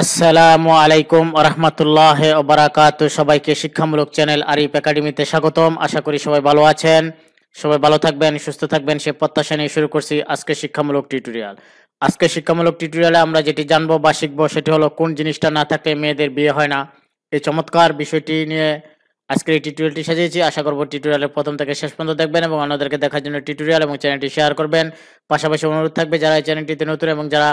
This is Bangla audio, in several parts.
আসসালামু আলাইকুম রহমতুল্লাহ ওবরাকাত সবাইকে শিক্ষামূলক চ্যানেল আরিফ একাডেমিতে স্বাগতম আশা করি সবাই ভালো আছেন সবাই ভালো থাকবেন সুস্থ থাকবেন সে প্রত্যাশা নিয়ে শুরু করছি আজকে শিক্ষামূলক টিউটোরিয়াল আজকে শিক্ষামূলক টিউটোরিয়ালে আমরা যেটি জানবো বা শিখবো সেটি হলো কোন জিনিসটা না থাকলে মেয়েদের বিয়ে হয় না এই চমৎকার বিষয়টি নিয়ে আজকের এই টিউটোরিয়ালটি সাজিয়েছি আশা করবো টিউটোরিয়ালের প্রথম থেকে শেষ পর্যন্ত দেখবেন এবং অন্যদেরকে দেখার জন্য টিউটোরিয়াল এবং চ্যানেলটি শেয়ার করবেন পাশাপাশি অনুরোধ থাকবে যারা এই চ্যানেলটিতে নতুন এবং যারা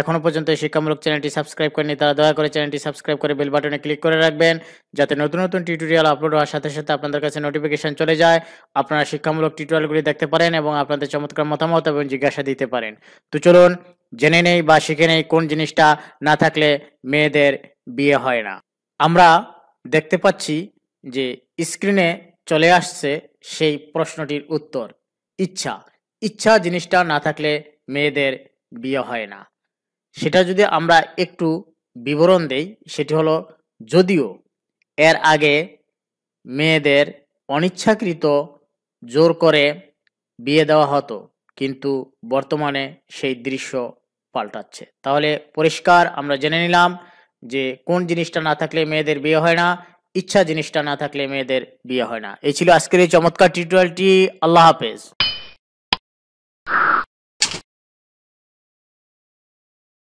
এখনও পর্যন্ত শিক্ষামূলক চ্যানেলটি সাবস্ক্রাইব করেনি তারা দয়া করে চ্যানেলটি সাবস্ক্রাইব করে বেল বাটনে ক্লিক করে রাখবেন যাতে নতুন নতুন টিউটোরিয়াল আপলোড হওয়ার সাথে সাথে আপনাদের কাছে নোটিফিকেশন চলে যায় আপনারা শিক্ষামূলক টিউটোরিয়ালগুলি দেখতে পারেন এবং আপনাদের চমৎকার মতামত এবং জিজ্ঞাসা দিতে পারেন তো চলুন জেনে নেই বা শিখে নেই কোন জিনিসটা না থাকলে মেয়েদের বিয়ে হয় না আমরা দেখতে পাচ্ছি যে স্ক্রিনে চলে আসছে সেই প্রশ্নটির উত্তর ইচ্ছা ইচ্ছা জিনিসটা না থাকলে মেয়েদের বিয়ে হয় না সেটা যদি আমরা একটু বিবরণ দেই সেটি হলো যদিও এর আগে মেয়েদের অনিচ্ছাকৃত জোর করে বিয়ে দেওয়া হতো কিন্তু বর্তমানে সেই দৃশ্য পাল্টাচ্ছে তাহলে পরিষ্কার আমরা জেনে নিলাম যে কোন জিনিসটা না থাকলে মেয়েদের বিয়ে হয় না ইচ্ছা জিনিসটা না থাকলে মেয়েদের বিয়ে হয় না এই ছিল আজকের এই চমৎকার টোয়েলটি আল্লাহ হাফেজ